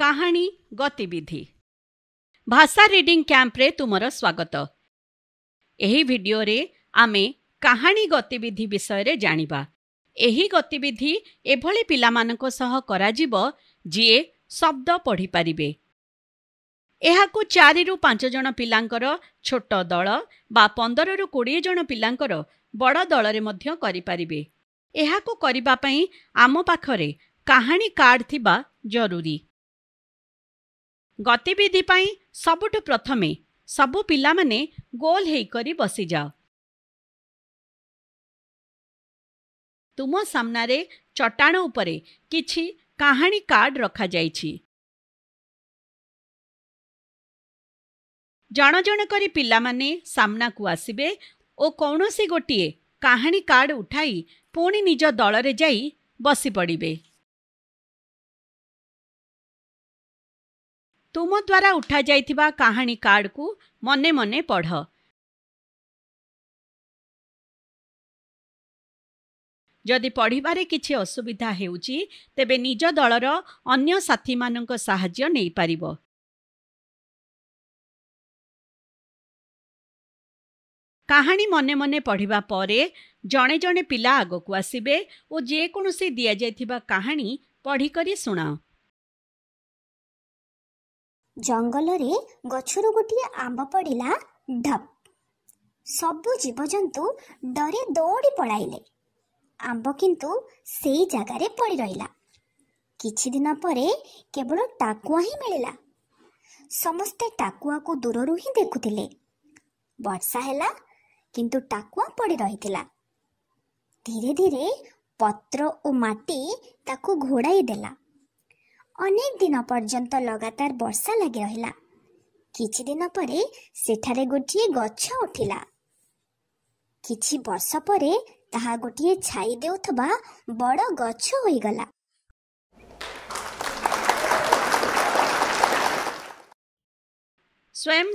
କାହାଣୀ ଗତିବିଧି ଭାଷା ରିଡିଂ କ୍ୟାମ୍ପରେ ତୁମର ସ୍ୱାଗତ ଏହି ଭିଡ଼ିଓରେ ଆମେ କାହାଣୀ ଗତିବିଧି ବିଷୟରେ ଜାଣିବା ଏହି ଗତିବିଧି ଏଭଳି ପିଲାମାନଙ୍କ ସହ କରାଯିବ ଯିଏ ଶବ୍ଦ ପଢ଼ିପାରିବେ ଏହାକୁ ଚାରିରୁ ପାଞ୍ଚ ଜଣ ପିଲାଙ୍କର ଛୋଟ ଦଳ ବା ପନ୍ଦରରୁ କୋଡ଼ିଏ ଜଣ ପିଲାଙ୍କର ବଡ଼ ଦଳରେ ମଧ୍ୟ କରିପାରିବେ ଏହାକୁ କରିବା ପାଇଁ ଆମ ପାଖରେ କାହାଣୀ କାର୍ଡ଼ ଥିବା ଜରୁରୀ ଗତିବିଧି ପାଇଁ ସବୁଠୁ ପ୍ରଥମେ ସବୁ ପିଲାମାନେ ଗୋଲ ହୋଇକରି ବସିଯାଅ ତୁମ ସାମ୍ନାରେ ଚଟାଣ ଉପରେ କିଛି କାହାଣୀ କାର୍ଡ଼ ରଖାଯାଇଛି ଜଣ ଜଣ କରି ପିଲାମାନେ ସାମ୍ନାକୁ ଆସିବେ ଓ କୌଣସି ଗୋଟିଏ କାହାଣୀ କାର୍ଡ଼ ଉଠାଇ ପୁଣି ନିଜ ଦଳରେ ଯାଇ ବସିପଡ଼ିବେ ତୁମ ଦ୍ୱାରା ଉଠାଯାଇଥିବା କାହାଣୀ କାର୍ଡ଼କୁ ମନେ ମନେ ପଢ଼ ଯଦି ପଢ଼ିବାରେ କିଛି ଅସୁବିଧା ହେଉଛି ତେବେ ନିଜ ଦଳର ଅନ୍ୟ ସାଥୀମାନଙ୍କ ସାହାଯ୍ୟ ନେଇପାରିବ କାହାଣୀ ମନେ ମନେ ପଢ଼ିବା ପରେ ଜଣେ ଜଣେ ପିଲା ଆଗକୁ ଆସିବେ ଓ ଯେକୌଣସି ଦିଆଯାଇଥିବା କାହାଣୀ ପଢ଼ିକରି ଶୁଣାଅ ଜଙ୍ଗଲରେ ଗଛରୁ ଗୋଟିଏ ଆମ୍ବ ପଡ଼ିଲା ଢପ ସବୁ ଜୀବଜନ୍ତୁ ଡରେ ଦୌଡ଼ି ପଳାଇଲେ ଆମ୍ବ କିନ୍ତୁ ସେଇ ଜାଗାରେ ପଡ଼ି ରହିଲା କିଛି ଦିନ ପରେ କେବଳ ଟାକୁଆ ହିଁ ମିଳିଲା ସମସ୍ତେ ଟାକୁଆକୁ ଦୂରରୁ ହିଁ ଦେଖୁଥିଲେ ବର୍ଷା ହେଲା କିନ୍ତୁ ଟାକୁଆ ପଡ଼ି ରହିଥିଲା ଧୀରେ ଧୀରେ ପତ୍ର ଓ ମାଟି ତାକୁ ଘୋଡ଼ାଇ ଦେଲା ଅନେକ ଦିନ ପର୍ଯ୍ୟନ୍ତ ଲଗାତାର ବର୍ଷା ଲାଗି ରହିଲା କିଛି ଦିନ ପରେ ସେଠାରେ ଗୋଟିଏ ଗଛ ଉଠିଲା କିଛି ବର୍ଷ ପରେ ତାହା ଗୋଟିଏ ଛାଇ ଦେଉଥିବା ବଡ଼ ଗଛ ହୋଇଗଲା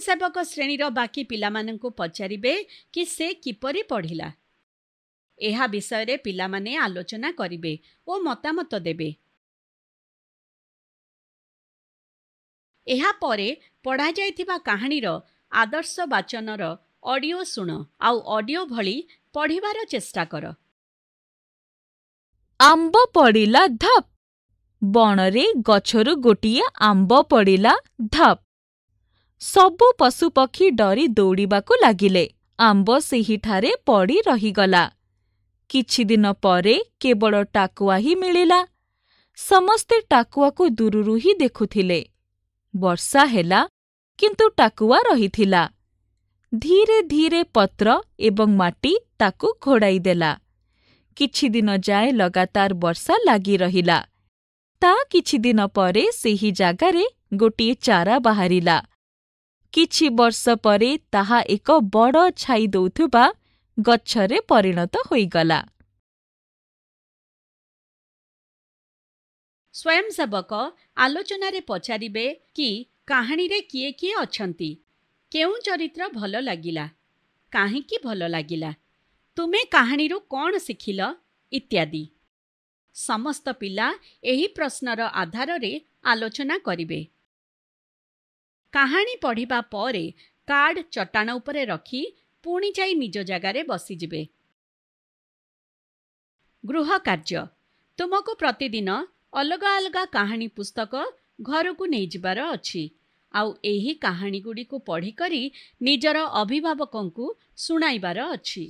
ସେବକ ଶ୍ରେଣୀର ବାକି ପିଲାମାନଙ୍କୁ ପଚାରିବେ କି ସେ କିପରି ପଢ଼ିଲା ଏହା ବିଷୟରେ ପିଲାମାନେ ଆଲୋଚନା କରିବେ ଓ ମତାମତ ଦେବେ ଏହାପରେ ପଢ଼ାଯାଇଥିବା କାହାଣୀର ଆଦର୍ଶ ବାଚନର ଅଡ଼ିଓ ଶୁଣ ଆଉ ଅଡ଼ିଓ ଭଳି ପଢ଼ିବାର ଚେଷ୍ଟା କର ଆମ୍ବ ପଡ଼ିଲା ଧପ୍ ବଣରେ ଗଛରୁ ଗୋଟିଏ ଆମ୍ବ ପଡ଼ିଲା ଧପ୍ ସବୁ ପଶୁପକ୍ଷୀ ଡରି ଦୌଡ଼ିବାକୁ ଲାଗିଲେ ଆମ୍ବ ସେହିଠାରେ ପଡ଼ି ରହିଗଲା କିଛି ଦିନ ପରେ କେବଳ ଟାକୁଆ ହିଁ ମିଳିଲା ସମସ୍ତେ ଟାକୁଆକୁ ଦୂରରୁ ହିଁ ଦେଖୁଥିଲେ ବର୍ଷା ହେଲା କିନ୍ତୁ ଟାକୁଆ ରହିଥିଲା ଧୀରେ ଧୀରେ ପତ୍ର ଏବଂ ମାଟି ତାକୁ ଘୋଡ଼ାଇ ଦେଲା କିଛିଦିନ ଯାଏ ଲଗାତାର ବର୍ଷା ଲାଗି ରହିଲା ତା କିଛିଦିନ ପରେ ସେହି ଜାଗାରେ ଗୋଟିଏ ଚାରା ବାହାରିଲା କିଛି ବର୍ଷ ପରେ ତାହା ଏକ ବଡ଼ ଛାଇ ଦେଉଥିବା ଗଛରେ ପରିଣତ ହୋଇଗଲା ସ୍ୱୟଂସେବକ ଆଲୋଚନାରେ ପଚାରିବେ କି କାହାଣୀରେ କିଏ କିଏ ଅଛନ୍ତି କେଉଁ ଚରିତ୍ର ଭଲ ଲାଗିଲା କାହିଁକି ଭଲ ଲାଗିଲା ତୁମେ କାହାଣୀରୁ କ'ଣ ଶିଖିଲ ଇତ୍ୟାଦି ସମସ୍ତ ପିଲା ଏହି ପ୍ରଶ୍ନର ଆଧାରରେ ଆଲୋଚନା କରିବେ କାହାଣୀ ପଢ଼ିବା ପରେ କାର୍ଡ ଚଟାଣ ଉପରେ ରଖି ପୁଣି ଯାଇ ନିଜ ଜାଗାରେ ବସିଯିବେ ଗୃହ କାର୍ଯ୍ୟ ତୁମକୁ ପ୍ରତିଦିନ ଅଲଗା ଅଲଗା କାହାଣୀ ପୁସ୍ତକ ଘରକୁ ନେଇଯିବାର ଅଛି ଆଉ ଏହି କାହାଣୀଗୁଡ଼ିକୁ ପଢ଼ିକରି ନିଜର ଅଭିଭାବକଙ୍କୁ ଶୁଣାଇବାର ଅଛି